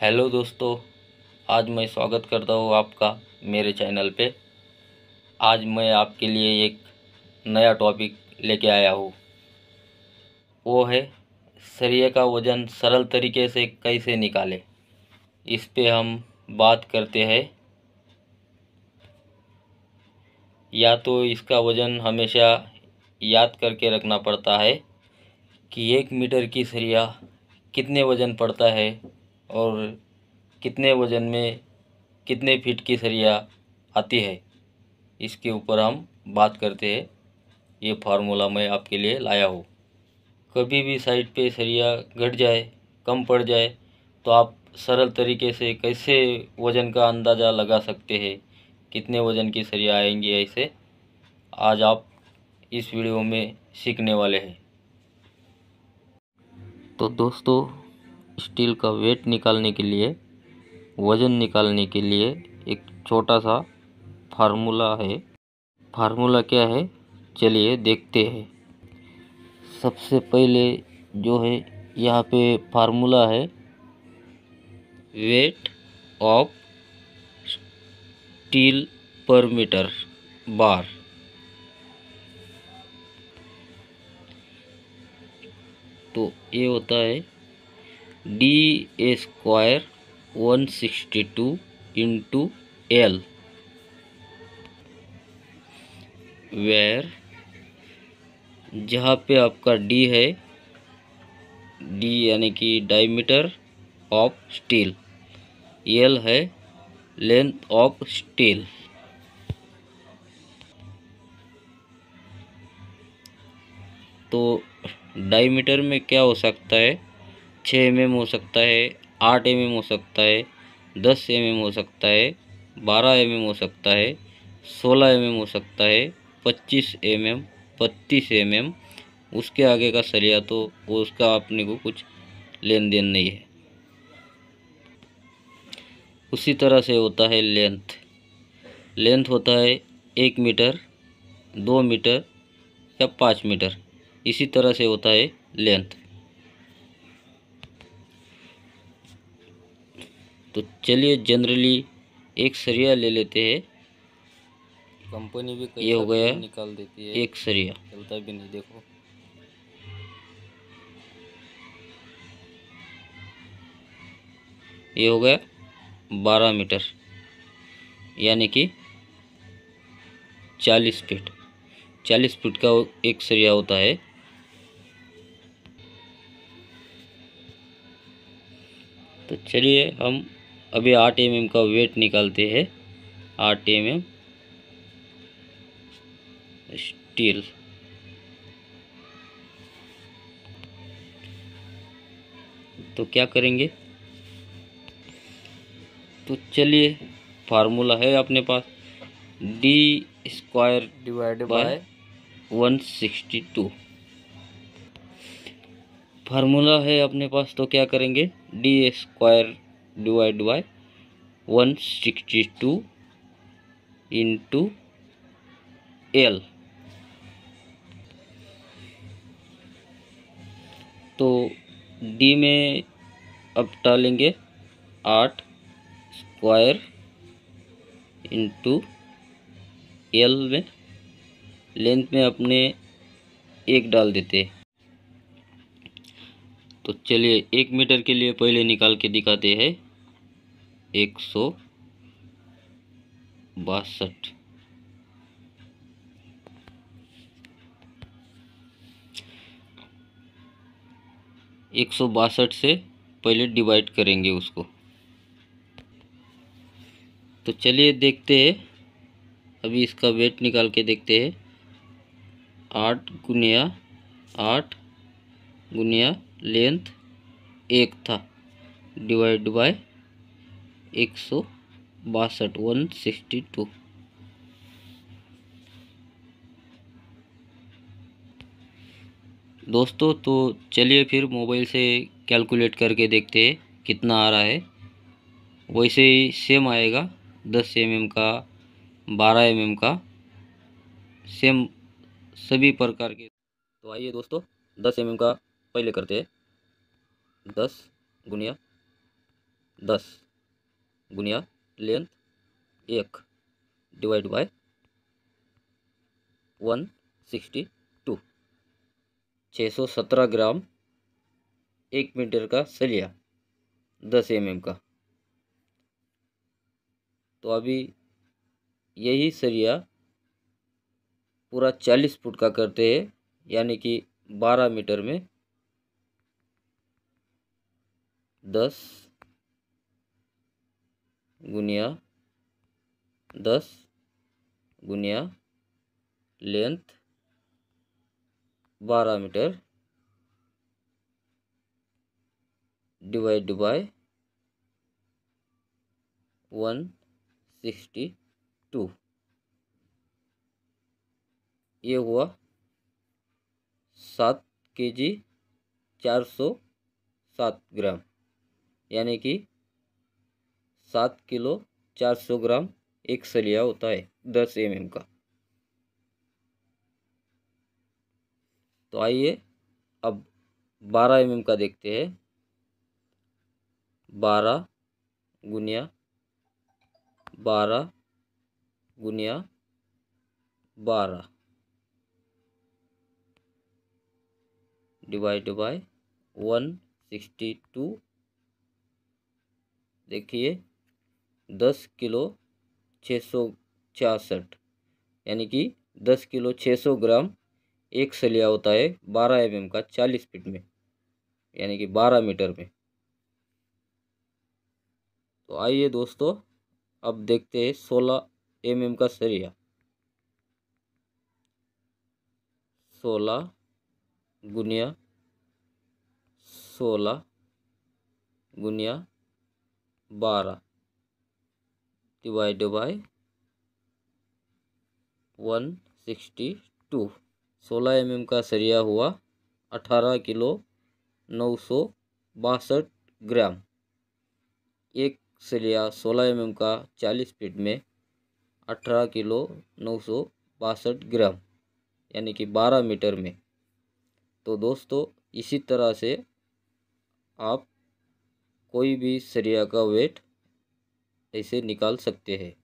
hello दोस्तों आज मैं स्वागत करता हूँ आपका मेरे चैनल पे आज मैं आपके लिए एक नया टॉपिक लेके आया हूँ वो है शरीर का वज़न सरल तरीके से कैसे निकाले इस पे हम बात करते हैं या तो इसका वज़न हमेशा याद करके रखना पड़ता है कि एक मीटर की सरिया कितने वज़न पड़ता है और कितने वज़न में कितने फीट की सरिया आती है इसके ऊपर हम बात करते हैं ये फार्मूला मैं आपके लिए लाया हूँ कभी भी साइड पे सरिया घट जाए कम पड़ जाए तो आप सरल तरीके से कैसे वज़न का अंदाज़ा लगा सकते हैं कितने वज़न की सरिया आएंगी ऐसे आज आप इस वीडियो में सीखने वाले हैं तो दोस्तों स्टील का वेट निकालने के लिए वज़न निकालने के लिए एक छोटा सा फार्मूला है फार्मूला क्या है चलिए देखते हैं सबसे पहले जो है यहाँ पे फार्मूला है weight of steel per metre बार तो ये होता है D square one sixty two into L where जहाँ पे आपका डी है डी यानी कि डायमीटर ऑफ स्टील एल है लेंथ ऑफ स्टील तो डायमीटर में क्या हो सकता है छः एम एम हो सकता है आठ एम एम हो सकता है दस एम एम हो सकता है बारह एम एम हो सकता है सोलह एम एम हो सकता है पच्चीस एम एम बत्तीस एम एम उसके आगे का सरिया तो वो उसका अपने को कुछ लेन देन नहीं है उसी तरह से होता है लेंथ लेंथ होता है एक मीटर दो मीटर या पाँच मीटर इसी तरह से होता है लेंथ तो चलिए जनरली एक सरिया ले लेते हैं कंपनी भी ये हो गया निकाल देती है एक सरिया चलता भी नहीं देखो ये हो गया बारह मीटर यानी कि चालीस फीट चालीस फीट का एक सरिया होता है तो चलिए हम अभी आठ एम का वेट निकालते हैं आठ एम स्टील तो क्या करेंगे तो चलिए फार्मूला है अपने पास D square divide by one sixty two formula है अपने पास तो क्या करेंगे D square divide by one sixty two into L तो डी में अब डालेंगे आठ स्क्वायर इंटू एल में लेंथ में अपने एक डाल देते तो चलिए एक मीटर के लिए पहले निकाल के दिखाते हैं एक सौ बासठ एक सौ बासठ से पहले डिवाइड करेंगे उसको तो चलिए देखते हैं अभी इसका वेट निकाल के देखते हैं आठ गुनिया आठ गुनिया लेंथ एक था डिवाइड बाय एक सौ बासठ वन सिक्सटी टू दोस्तों तो चलिए फिर मोबाइल से कैलकुलेट करके देखते हैं कितना आ रहा है वैसे ही सेम आएगा दस एम एम का बारह एम एम का सेम सभी प्रकार के तो आइए दोस्तों दस एम एम का पहले करते हैं दस गुनिया दस गुनिया लेंथ एक divide by one sixty two छः सौ सत्रह ग्राम एक मीटर का सलिया दस एम एम का तो अभी यही सरिया पूरा चालीस फुट का करते हैं यानी कि बारह मीटर में दस गुनिया दस गुनिया लेंथ बारह metre divide by one sixty two ये हुआ सात के जी चार सौ सात ग्राम यानी कि सात किलो चार सौ ग्राम एक सलिया होता है दस एम एम का तो आइए अब बारह एम एम का देखते हैं बारह गुनिया बारह गुनिया बारह divide by one sixty two देखिए दस किलो छः सौ छियासठ यानी कि दस किलो छः सौ ग्राम एक सलिया होता है बारह एम का चालीस फिट में यानी कि बारह मीटर में तो आइए दोस्तों अब देखते हैं सोलह एम mm का सरिया सोलह गुनिया सोलह गुनिया बारह वन सिक्सटी टू सोलह एम का सरिया हुआ अठारह किलो नौ सौ बासठ ग्राम एक सरिया सोलह एम का चालीस फीट में अठारह किलो नौ सौ बासठ ग्राम यानी कि बारह मीटर में तो दोस्तों इसी तरह से आप कोई भी सरिया का वेट ऐसे निकाल सकते हैं